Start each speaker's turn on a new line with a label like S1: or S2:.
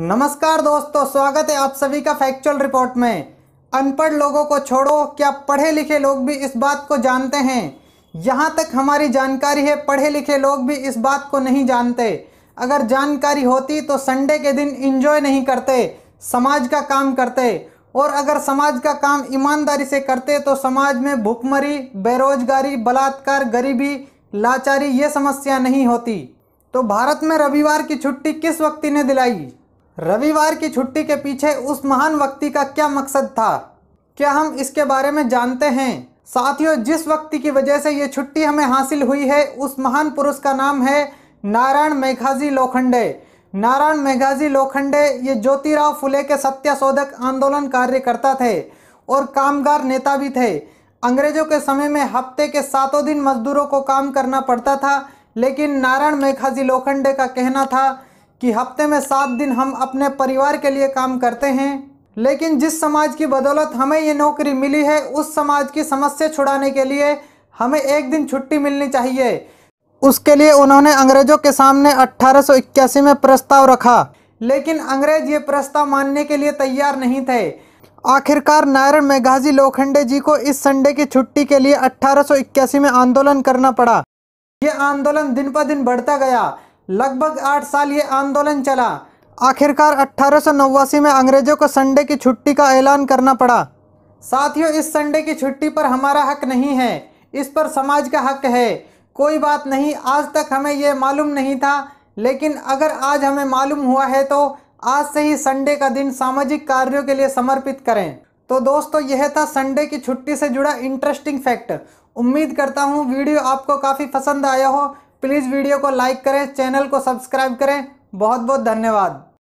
S1: नमस्कार दोस्तों स्वागत है आप सभी का फैक्चुअल रिपोर्ट में अनपढ़ लोगों को छोड़ो क्या पढ़े लिखे लोग भी इस बात को जानते हैं यहाँ तक हमारी जानकारी है पढ़े लिखे लोग भी इस बात को नहीं जानते अगर जानकारी होती तो संडे के दिन इंजॉय नहीं करते समाज का काम करते और अगर समाज का काम ईमानदारी से करते तो समाज में भुखमरी बेरोजगारी बलात्कार गरीबी लाचारी ये समस्या नहीं होती तो भारत में रविवार की छुट्टी किस व्यक्ति ने दिलाई रविवार की छुट्टी के पीछे उस महान व्यक्ति का क्या मकसद था क्या हम इसके बारे में जानते हैं साथियों जिस व्यक्ति की वजह से ये छुट्टी हमें हासिल हुई है उस महान पुरुष का नाम है नारायण मेघाजी लोखंडे नारायण मेघाजी लोखंडे ये ज्योतिराव फुले के सत्याशोधक आंदोलन कार्यकर्ता थे और कामगार नेता भी थे अंग्रेजों के समय में हफ्ते के सातों दिन मजदूरों को काम करना पड़ता था लेकिन नारायण मेघाजी लोखंडे का कहना था कि हफ्ते में सात दिन हम अपने परिवार के लिए काम करते हैं लेकिन जिस समाज की बदौलत हमें ये नौकरी मिली है उस समाज की समस्या छुड़ाने के लिए हमें एक दिन छुट्टी मिलनी चाहिए उसके लिए उन्होंने अंग्रेज़ों के सामने 1881 में प्रस्ताव रखा लेकिन अंग्रेज ये प्रस्ताव मानने के लिए तैयार नहीं थे आखिरकार नारायण मेघाजी लोखंडे जी को इस संडे की छुट्टी के लिए 1881 में आंदोलन करना पड़ा ये आंदोलन दिन ब दिन बढ़ता गया लगभग आठ साल ये आंदोलन चला आखिरकार अट्ठारह में अंग्रेज़ों को संडे की छुट्टी का ऐलान करना पड़ा साथियों इस संडे की छुट्टी पर हमारा हक नहीं है इस पर समाज का हक है कोई बात नहीं आज तक हमें यह मालूम नहीं था लेकिन अगर आज हमें मालूम हुआ है तो आज से ही संडे का दिन सामाजिक कार्यों के लिए समर्पित करें तो दोस्तों यह था संडे की छुट्टी से जुड़ा इंटरेस्टिंग फैक्ट उम्मीद करता हूँ वीडियो आपको काफ़ी पसंद आया हो प्लीज़ वीडियो को लाइक करें चैनल को सब्सक्राइब करें बहुत बहुत धन्यवाद